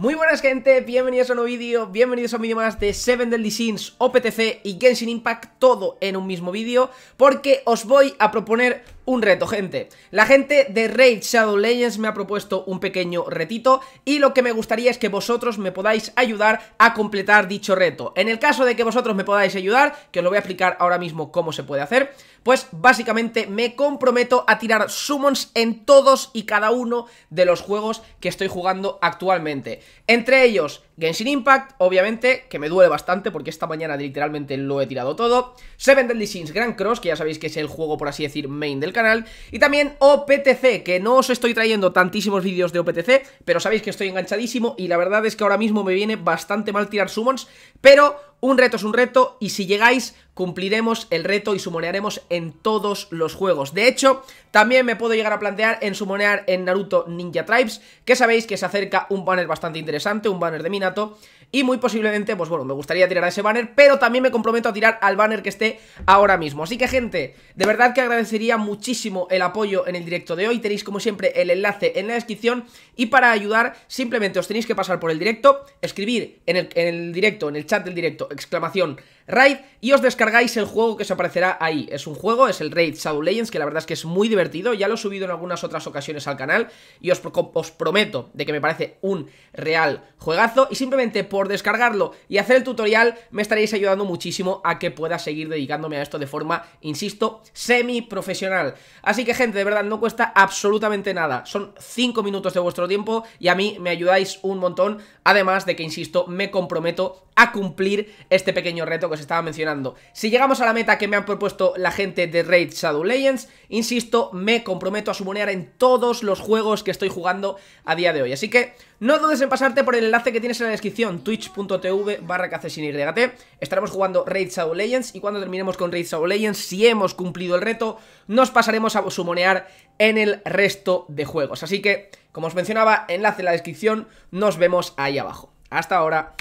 Muy buenas gente, bienvenidos a un nuevo vídeo, bienvenidos a un vídeo más de Seven Deadly Sins, OPTC y Genshin Impact, todo en un mismo vídeo, porque os voy a proponer un reto, gente. La gente de Raid Shadow Legends me ha propuesto un pequeño retito y lo que me gustaría es que vosotros me podáis ayudar a completar dicho reto. En el caso de que vosotros me podáis ayudar, que os lo voy a explicar ahora mismo cómo se puede hacer, pues básicamente me comprometo a tirar summons en todos y cada uno de los juegos que estoy jugando actualmente. Entre ellos, Genshin Impact, obviamente, que me duele bastante porque esta mañana literalmente lo he tirado todo. Seven Deadly Sins Grand Cross, que ya sabéis que es el juego, por así decir, main del canal y también OPTC, que no os estoy trayendo tantísimos vídeos de OPTC, pero sabéis que estoy enganchadísimo y la verdad es que ahora mismo me viene bastante mal tirar summons, pero un reto es un reto y si llegáis cumpliremos el reto y sumonearemos en todos los juegos. De hecho, también me puedo llegar a plantear en sumonear en Naruto Ninja Tribes, que sabéis que se acerca un banner bastante interesante, un banner de Minato, y muy posiblemente, pues bueno, me gustaría tirar a ese banner, pero también me comprometo a tirar al banner que esté ahora mismo. Así que gente, de verdad que agradecería muchísimo el apoyo en el directo de hoy, tenéis como siempre el enlace en la descripción, y para ayudar simplemente os tenéis que pasar por el directo, escribir en el, directo, en el chat del directo, exclamación Raid y os descargáis el juego que os aparecerá ahí. Es un juego, es el Raid Shadow Legends, que la verdad es que es muy divertido, ya lo he subido en algunas otras ocasiones al canal y os, os prometo de que me parece un real juegazo y simplemente por descargarlo y hacer el tutorial me estaréis ayudando muchísimo a que pueda seguir dedicándome a esto de forma, insisto, semi profesional. Así que gente, de verdad no cuesta absolutamente nada, son 5 minutos de vuestro tiempo y a mí me ayudáis un montón, además de que, insisto, me comprometo a cumplir este pequeño reto que os estaba mencionando. Si llegamos a la meta que me han propuesto la gente de Raid Shadow Legends, insisto, me comprometo a sumonear en todos los juegos que estoy jugando a día de hoy. Así que no dudes en pasarte por el enlace que tienes en la descripción, twitch.tv barra Estaremos jugando Raid Shadow Legends y cuando terminemos con Raid Shadow Legends, si hemos cumplido el reto, nos pasaremos a sumonear en el resto de juegos. Así que, como os mencionaba, enlace en la descripción, nos vemos ahí abajo. Hasta ahora.